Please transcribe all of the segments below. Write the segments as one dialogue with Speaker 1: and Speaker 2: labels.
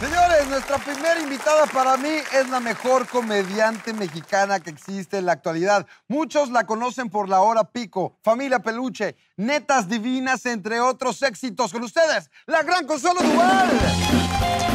Speaker 1: Señores, nuestra primera invitada para mí es la mejor comediante mexicana que existe en la actualidad. Muchos la conocen por La Hora Pico, Familia Peluche, Netas Divinas, entre otros éxitos. Con ustedes, la gran Consuelo Duval.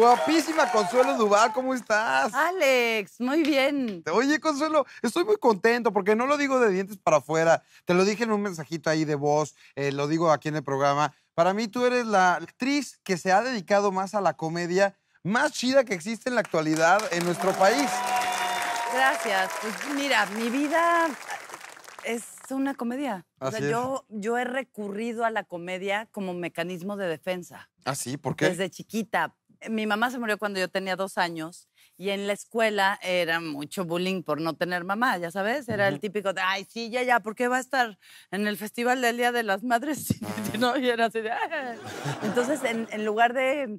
Speaker 1: Guapísima Consuelo Dubá! ¿cómo estás? Alex, muy bien. Oye, Consuelo, estoy muy contento porque no lo digo de dientes para afuera. Te lo dije en un mensajito ahí de voz, eh, lo digo aquí en el programa. Para mí tú eres la actriz que se ha dedicado más a la comedia más chida que existe en la actualidad en nuestro país.
Speaker 2: Gracias. Pues mira, mi vida es una comedia. O sea, yo, yo he recurrido a la comedia como mecanismo de defensa.
Speaker 1: ¿Ah, sí? ¿Por qué? Desde
Speaker 2: chiquita, mi mamá se murió cuando yo tenía dos años y en la escuela era mucho bullying por no tener mamá, ya sabes, era el típico de, ay, sí, ya, ya, ¿por qué va a estar en el festival del Día de las Madres? era ah". Entonces, en, lugar de,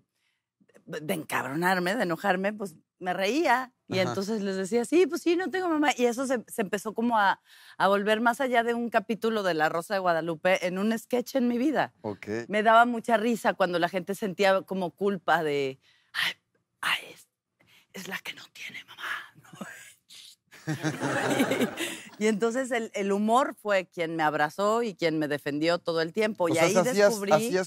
Speaker 2: de encabronarme, de enojarme, pues me reía y entonces les decía, sí, pues sí, no tengo mamá. Y eso se, empezó como a, volver más allá de un capítulo de La Rosa de Guadalupe en un sketch en mi vida. Okay. Me daba mucha risa cuando la gente sentía como culpa de, ay, es, es la que no tiene mamá. ¿no? y, entonces el, humor fue quien me abrazó y quien me defendió todo el tiempo. y ahí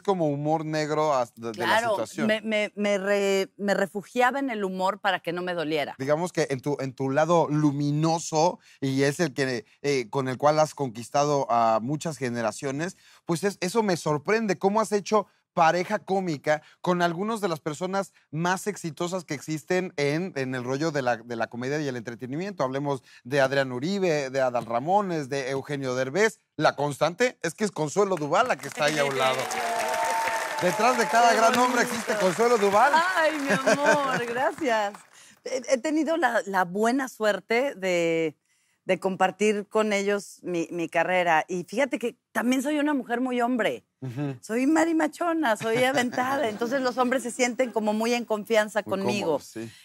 Speaker 1: como humor negro claro,
Speaker 2: Me, me, refugiaba en el humor para que no me doliera.
Speaker 1: Digamos que en tu, en tu lado luminoso, y es el que eh, con el cual has conquistado a muchas generaciones, pues eso me sorprende. ¿Cómo has hecho pareja cómica con algunas de las personas más exitosas que existen en, en el rollo de la, de la, comedia y el entretenimiento. Hablemos de Adrián Uribe, de Adal Ramones, de Eugenio Derbez. La constante es que es Consuelo Duval la que está ahí a un lado. Detrás de cada gran hombre existe Consuelo Duval. Ay, mi amor,
Speaker 2: gracias. He tenido la buena suerte de de compartir con ellos mi, carrera. Y fíjate que también soy una mujer muy hombre. soy Soy marimachona, soy aventada. Entonces los hombres se sienten como muy en confianza conmigo.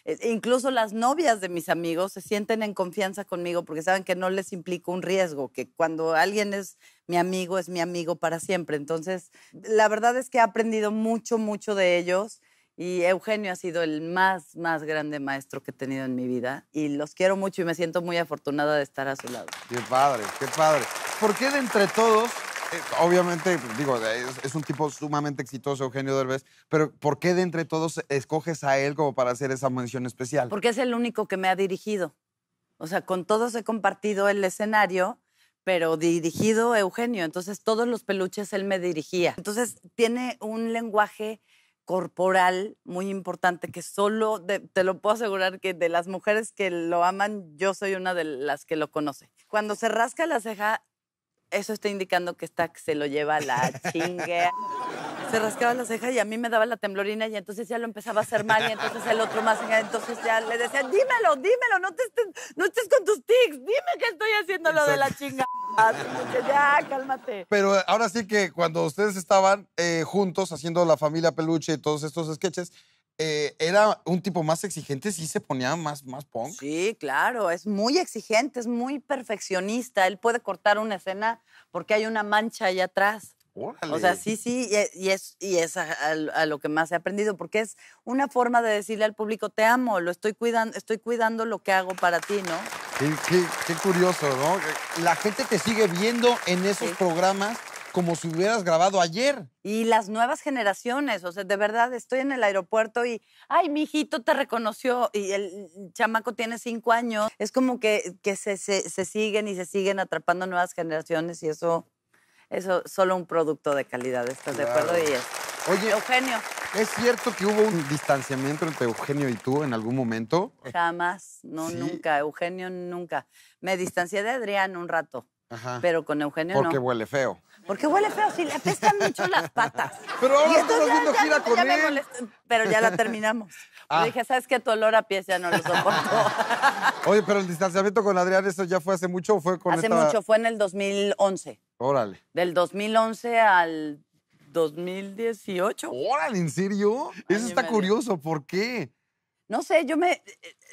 Speaker 2: Eh, e incluso las novias de mis amigos se sienten en confianza conmigo porque saben que no les implico un riesgo, que cuando alguien es mi amigo, es mi amigo para siempre. Entonces, la verdad es que he aprendido mucho, mucho de ellos y Eugenio ha sido el más, más grande maestro que he tenido en mi vida. Y los quiero mucho y me siento muy afortunada de estar a su lado. Qué padre, qué padre. ¿Por qué
Speaker 1: de entre todos eh, obviamente, digo, eh, es, un tipo sumamente exitoso, Eugenio Derbez, pero ¿por qué de entre todos escoges a él como para hacer esa mención especial?
Speaker 2: Porque es el único que me ha dirigido. O sea, con todos he compartido el escenario, pero dirigido Eugenio. Entonces, todos los peluches él me dirigía. Entonces, tiene un lenguaje corporal muy importante que solo, te lo puedo asegurar que de las mujeres que lo aman, yo soy una de las que lo conoce. Cuando se rasca la ceja, eso está indicando que está se lo lleva la chinguea se rascaba las cejas y a mí me daba la temblorina y entonces ya lo empezaba a hacer mal y entonces el otro más. en entonces ya le decía, dímelo, dímelo, no, te estés, no estés con tus tics, dime que estoy haciendo lo de la chinga. ya, cálmate.
Speaker 1: Pero eh, ahora sí que cuando ustedes estaban eh, juntos haciendo la familia peluche y todos estos sketches, eh, era un tipo más exigente, sí se ponía más, más punk.
Speaker 2: Sí, claro, es muy exigente, es muy perfeccionista. Él puede cortar una escena porque hay una mancha allá atrás. O sea, sí, sí, y e, es, y es a, lo que más he aprendido, porque es una forma de decirle al público, te amo, lo estoy cuidando, estoy cuidando lo que hago para ti, ¿no?
Speaker 1: Qué, curioso, ¿no? Eh, la gente te sigue viendo en
Speaker 2: esos programas como si hubieras grabado ayer. Y las nuevas generaciones, o sea, de verdad, estoy en el aeropuerto y, ay, mi hijito te reconoció y el chamaco tiene cinco años. Es como que, se siguen y se siguen atrapando nuevas generaciones y eso eso solo un producto de calidad, ¿estás de acuerdo? Oye, Eugenio.
Speaker 1: ¿Es cierto que hubo un distanciamiento entre Eugenio y tú en algún momento?
Speaker 2: Jamás, no, nunca. Eugenio nunca. Me distancié de Adrián un rato. Pero con Eugenio Porque huele feo. Porque huele feo, si le apestan mucho las patas. Pero ahora todo haciendo ya, gira pero ya la terminamos. Ah. dije, ¿sabes qué? Tu olor a pies ya no lo soporto.
Speaker 1: Oye, pero el distanciamiento con Adrián, ¿eso ya fue hace mucho o fue con Hace mucho,
Speaker 2: fue en el 2011. Órale. Del 2011 al 2018. Órale, ¿en serio? Eso está curioso. ¿Por qué? No sé, yo me. Eh,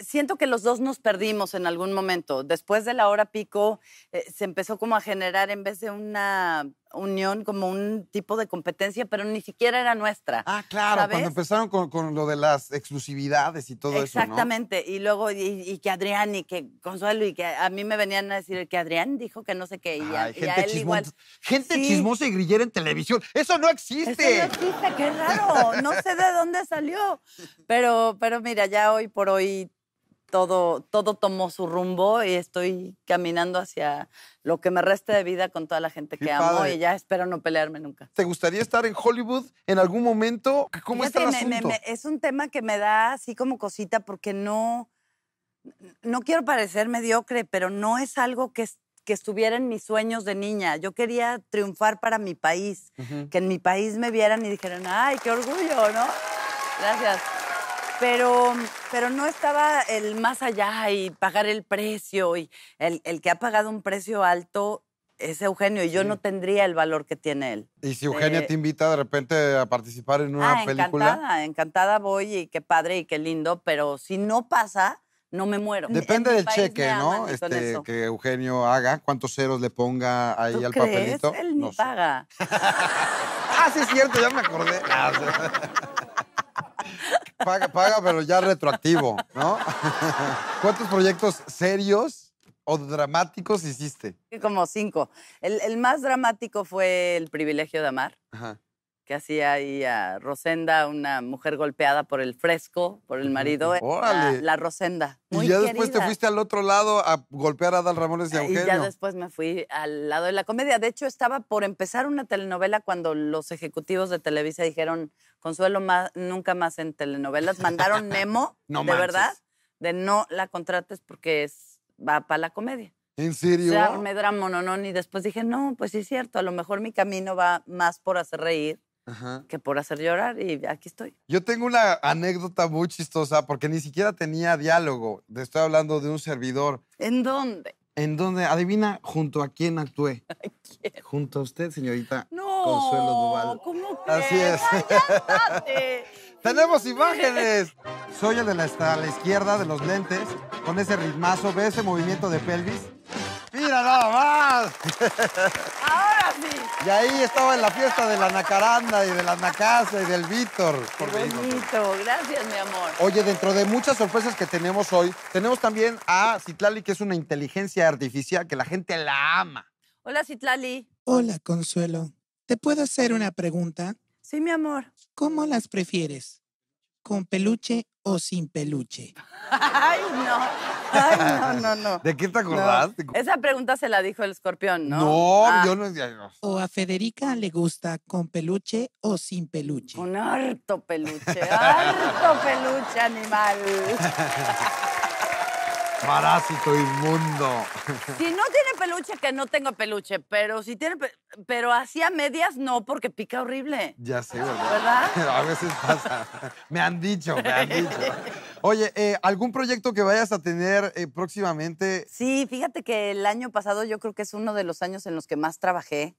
Speaker 2: siento que los dos nos perdimos en algún momento. Después de la hora pico eh, se empezó como a generar en vez de una unión como un tipo de competencia, pero ni siquiera era nuestra. Ah, claro, cuando empezaron
Speaker 1: con, lo de las exclusividades y todo eso. Exactamente,
Speaker 2: y luego, y, que Adrián y que Consuelo, y que a mí me venían a decir que Adrián dijo que no sé qué, y, a, él igual.
Speaker 1: Gente chismosa y grillera en televisión, eso no existe. Eso no
Speaker 2: existe, qué raro, no sé de dónde salió. Pero, pero mira, ya hoy por hoy todo, todo tomó su rumbo y estoy caminando hacia lo que me reste de vida con toda la gente que amo y ya espero no pelearme nunca.
Speaker 1: ¿Te gustaría estar en Hollywood en algún momento? ¿Cómo está asunto?
Speaker 2: es un tema que me da así como cosita porque no, no quiero parecer mediocre, pero no es algo que, que estuviera en mis sueños de niña. Yo quería triunfar para mi país, que en mi país me vieran y dijeran, ay, qué orgullo, ¿no? Gracias. Pero, pero no estaba el más allá y pagar el precio. Y el, que ha pagado un precio alto es Eugenio y yo no tendría el valor que tiene él. ¿Y si Eugenia eh, te
Speaker 1: invita de repente a participar en una ah, película? Encantada,
Speaker 2: encantada voy y qué padre y qué lindo, pero si no pasa, no me muero. Depende del cheque, ¿no? Este, que
Speaker 1: Eugenio haga, cuántos ceros le ponga ahí al papelito. Él ni paga. ah, sí, es cierto, ya me acordé. paga, paga, pero ya retroactivo, ¿no? ¿Cuántos proyectos serios o dramáticos hiciste?
Speaker 2: Como cinco. El, más dramático fue El privilegio de amar. Ajá que hacía ahí a Rosenda, una mujer golpeada por el fresco, por el marido. La, Rosenda. y ya después
Speaker 1: te fuiste al otro lado a golpear a Dal Ramones de Eugenio. Ah, y ya después
Speaker 2: me fui al lado de la comedia. De hecho, estaba por empezar una telenovela cuando los ejecutivos de Televisa dijeron, Consuelo, nunca más en telenovelas. Mandaron Nemo, de verdad, de no la contrates porque es, va para la comedia.
Speaker 1: ¿En serio? O
Speaker 2: me drama, no, y después dije, no, pues sí es cierto, a lo mejor mi camino va más por hacer reír que por hacer llorar y aquí estoy.
Speaker 1: Yo tengo una anécdota muy chistosa porque ni siquiera tenía diálogo. estoy hablando de un servidor.
Speaker 2: ¿En dónde?
Speaker 1: ¿En dónde? Adivina junto a quién actué. ¿A quién? Junto a usted, señorita no, Consuelo
Speaker 2: Duval. ¿Cómo Así es.
Speaker 1: Tenemos imágenes. Soy el de la, la izquierda de los lentes, con ese ritmazo, ve ese movimiento de pelvis. Mira nada más.
Speaker 2: Ahora sí.
Speaker 1: Y ahí estaba en la fiesta de la Nacaranda y de la Nacasa y del Víctor.
Speaker 2: gracias mi amor.
Speaker 1: Oye, dentro de muchas sorpresas que tenemos hoy, tenemos también a Citlali, que es una inteligencia artificial que la gente la ama.
Speaker 2: Hola Citlali. Hola Consuelo. ¿Te puedo hacer una pregunta? Sí, mi amor. ¿Cómo las prefieres? ¿Con peluche o sin peluche? Ay, no
Speaker 1: no, no,
Speaker 2: no. ¿De qué te acordaste? Esa pregunta se la dijo el escorpión, ¿no? No, ah. yo no, O a Federica le gusta con peluche o sin peluche. Un harto peluche, harto peluche animal.
Speaker 1: Parásito inmundo.
Speaker 2: Si no tiene peluche, que no tengo peluche, pero si tiene, pero así a medias no, porque pica horrible.
Speaker 1: Ya sé, ¿verdad? ¿verdad? a veces pasa. Me han dicho, me han dicho.
Speaker 2: Oye, eh, ¿algún proyecto que vayas a tener eh, próximamente? Sí, fíjate que el año pasado yo creo que es uno de los años en los que más trabajé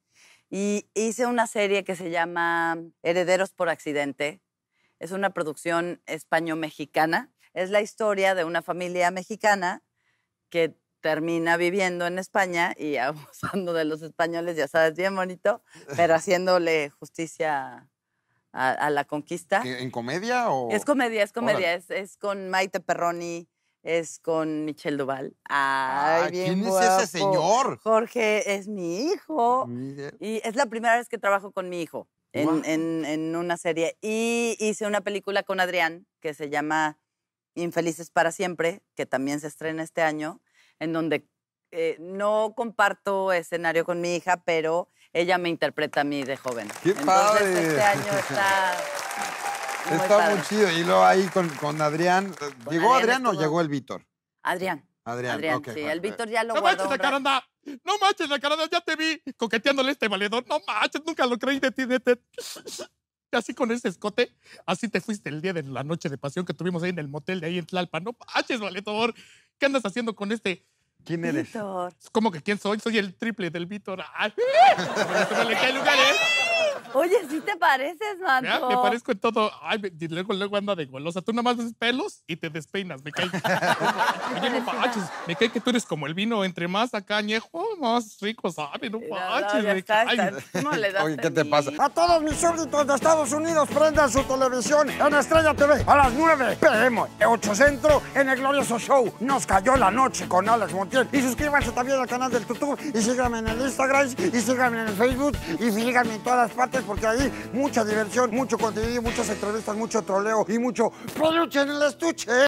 Speaker 2: y hice una serie que se llama Herederos por Accidente. Es una producción español-mexicana. Es la historia de una familia mexicana que termina viviendo en España y abusando de los españoles, ya sabes, bien bonito, pero haciéndole justicia a, la conquista. ¿E, ¿En comedia o...? Es comedia, es comedia. Es, con Maite Perroni, es con Michelle Duval. Ay, ah, bien ¿Quién es ese señor? Jorge es mi hijo. Y es la primera vez que trabajo con mi hijo en, una serie. Y hice una película con Adrián que se llama Infelices para Siempre, que también se estrena este año, en donde eh, no comparto escenario con mi hija, pero ella me interpreta a mí de joven. ¡Qué este padre! Este año está.
Speaker 1: Muy está muy chido. Y luego ahí con, con Adrián. ¿Llegó Adrián, o llegó el Víctor? Adrián. Adrián, Adrián sí. El Víctor ya lo no guardó. la caranda.
Speaker 2: No manches, caranda. Ya te vi
Speaker 1: coqueteándole este valedor. No manches, nunca lo creí de ti. De ti. Así con ese escote, así te fuiste el día de la noche de pasión que tuvimos ahí en el motel de ahí en Tlalpan. No manches, valedor. ¿Qué andas haciendo con este ¿Quién eres? Víctor. Es que quién soy, soy el triple del Víctor. ¡Ay!
Speaker 2: le cae lugar, ¿eh? Oye, sí te pareces, mano. Me parezco
Speaker 1: en todo. Ay, luego, luego anda de golosa. Tú nada más ves pelos y te despeinas. Me cae. Oye, no Me cae que tú eres como el vino. Entre más acá añejo, más rico, ¿sabes? No No, no, le das Oye, ¿qué te pasa? A todos mis súbditos de Estados Unidos, prendan su televisión en Estrella TV a las 9 pm, 8 Centro, en el glorioso show. Nos cayó la noche con Alex Montiel. Y suscríbanse también al canal del YouTube. Y síganme en el Instagram. Y síganme en el Facebook. Y síganme en todas las partes porque hay mucha diversión, mucho contenido, muchas entrevistas, mucho troleo y mucho peluche en el estuche.